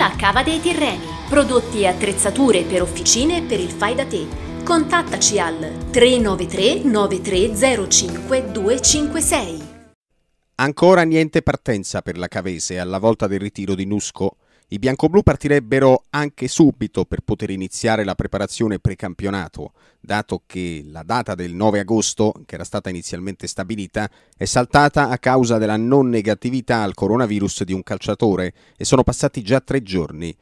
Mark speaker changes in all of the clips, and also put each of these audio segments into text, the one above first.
Speaker 1: a Cava dei Tirreni. Prodotti e attrezzature per officine e per il fai da te. Contattaci al 393 9305 256. Ancora niente partenza per la Cavese alla volta del ritiro di Nusco. I bianco-blu partirebbero anche subito per poter iniziare la preparazione precampionato, dato che la data del 9 agosto, che era stata inizialmente stabilita, è saltata a causa della non negatività al coronavirus di un calciatore e sono passati già tre giorni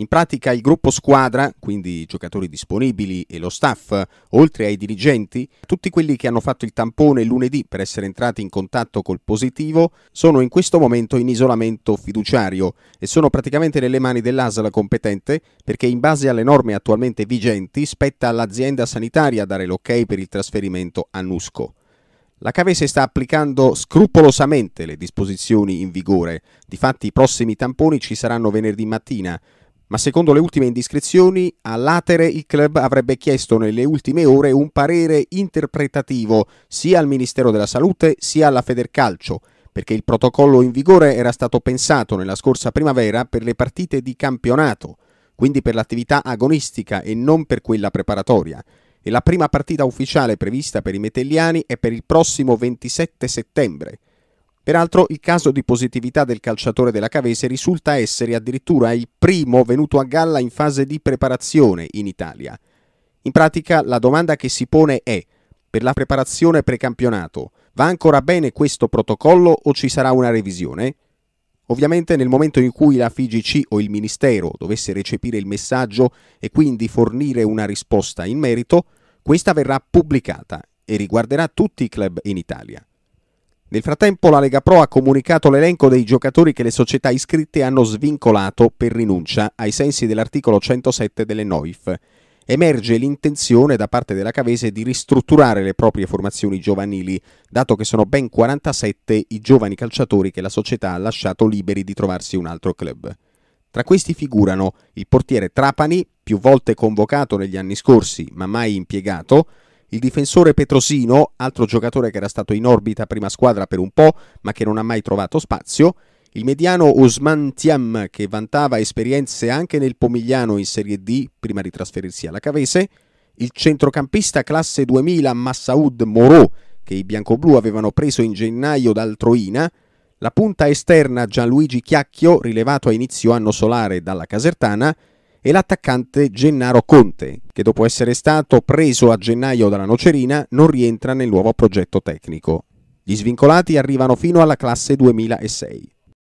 Speaker 1: in pratica il gruppo squadra, quindi i giocatori disponibili e lo staff, oltre ai dirigenti, tutti quelli che hanno fatto il tampone lunedì per essere entrati in contatto col positivo, sono in questo momento in isolamento fiduciario e sono praticamente nelle mani dell'ASL competente perché in base alle norme attualmente vigenti spetta all'azienda sanitaria dare l'ok per il trasferimento a Nusco. La Cavese sta applicando scrupolosamente le disposizioni in vigore, difatti i prossimi tamponi ci saranno venerdì mattina, ma secondo le ultime indiscrezioni a Latere il club avrebbe chiesto nelle ultime ore un parere interpretativo sia al Ministero della Salute sia alla Federcalcio, perché il protocollo in vigore era stato pensato nella scorsa primavera per le partite di campionato, quindi per l'attività agonistica e non per quella preparatoria. E la prima partita ufficiale prevista per i metelliani è per il prossimo 27 settembre. Peraltro il caso di positività del calciatore della Cavese risulta essere addirittura il primo venuto a galla in fase di preparazione in Italia. In pratica la domanda che si pone è, per la preparazione precampionato, va ancora bene questo protocollo o ci sarà una revisione? Ovviamente nel momento in cui la FIGC o il Ministero dovesse recepire il messaggio e quindi fornire una risposta in merito, questa verrà pubblicata e riguarderà tutti i club in Italia. Nel frattempo la Lega Pro ha comunicato l'elenco dei giocatori che le società iscritte hanno svincolato per rinuncia ai sensi dell'articolo 107 delle NOIF. Emerge l'intenzione da parte della Cavese di ristrutturare le proprie formazioni giovanili, dato che sono ben 47 i giovani calciatori che la società ha lasciato liberi di trovarsi un altro club. Tra questi figurano il portiere Trapani, più volte convocato negli anni scorsi ma mai impiegato, il difensore Petrosino, altro giocatore che era stato in orbita prima squadra per un po', ma che non ha mai trovato spazio, il mediano Osman Tiam, che vantava esperienze anche nel Pomigliano in Serie D prima di trasferirsi alla Cavese, il centrocampista classe 2000 Massaud Moreau, che i bianco-blu avevano preso in gennaio dal Troina, la punta esterna Gianluigi Chiacchio, rilevato a inizio anno solare dalla Casertana, e l'attaccante Gennaro Conte, che dopo essere stato preso a gennaio dalla Nocerina non rientra nel nuovo progetto tecnico. Gli svincolati arrivano fino alla classe 2006.